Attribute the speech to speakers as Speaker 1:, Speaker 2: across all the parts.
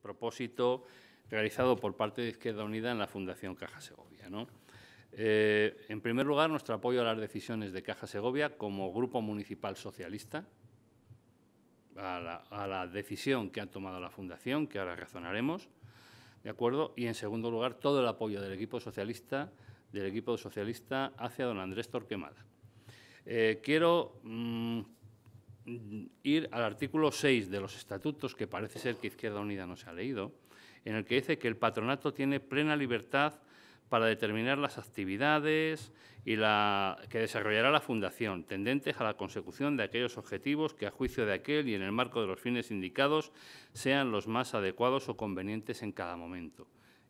Speaker 1: propósito realizado por parte de Izquierda Unida en la Fundación Caja Segovia. Eh, en primer lugar, nuestro apoyo a las decisiones de Caja Segovia como Grupo Municipal Socialista, a la, decisión que ha tomado la Fundación, que ahora razonaremos, ¿de acuerdo? Y, en segundo lugar, todo el apoyo del equipo socialista, del equipo socialista hacia don Andrés Torquemada. Eh, quiero mm, Mm, ir al artículo 6 de los estatutos, que parece ser que Izquierda Unida no se ha leído, en el que dice que el patronato tiene plena libertad para determinar las actividades y la, que desarrollará la Fundación, tendentes a la consecución de aquellos objetivos que, a juicio de aquel y en el marco de los fines indicados, sean los más adecuados o convenientes en cada momento.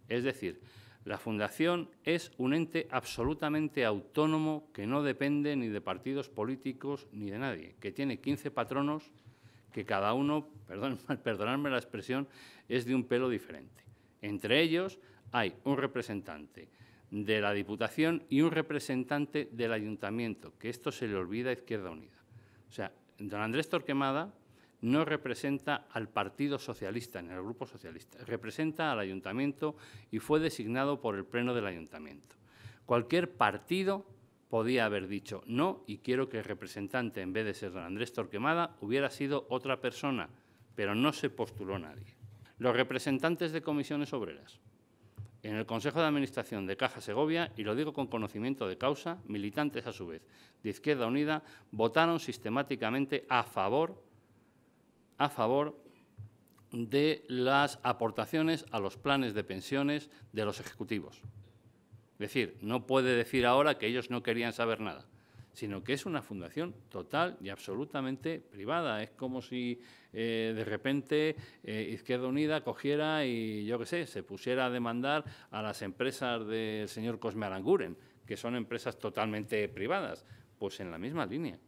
Speaker 1: Es decir, la Fundación es un ente absolutamente autónomo que no depende ni de partidos políticos ni de nadie, que tiene 15 patronos que cada uno, perdonadme la expresión, es de un pelo diferente. Entre ellos hay un representante de la Diputación y un representante del Ayuntamiento, que esto se le olvida a Izquierda Unida. O sea, don Andrés Torquemada no representa al Partido Socialista en el Grupo Socialista, representa al Ayuntamiento y fue designado por el Pleno del Ayuntamiento. Cualquier partido podía haber dicho no y quiero que el representante, en vez de ser don Andrés Torquemada, hubiera sido otra persona, pero no se postuló nadie. Los representantes de comisiones obreras. En el Consejo de Administración de Caja Segovia, y lo digo con conocimiento de causa, militantes a su vez de Izquierda Unida, votaron sistemáticamente a favor a favor de las aportaciones a los planes de pensiones de los ejecutivos. Es decir, no puede decir ahora que ellos no querían saber nada, sino que es una fundación total y absolutamente privada. Es como si eh, de repente eh, Izquierda Unida cogiera y, yo qué sé, se pusiera a demandar a las empresas del señor Cosme Aranguren, que son empresas totalmente privadas. Pues en la misma línea.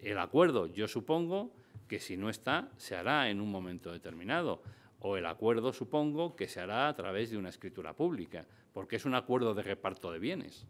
Speaker 1: El acuerdo, yo supongo, que si no está, se hará en un momento determinado. O el acuerdo, supongo, que se hará a través de una escritura pública, porque es un acuerdo de reparto de bienes.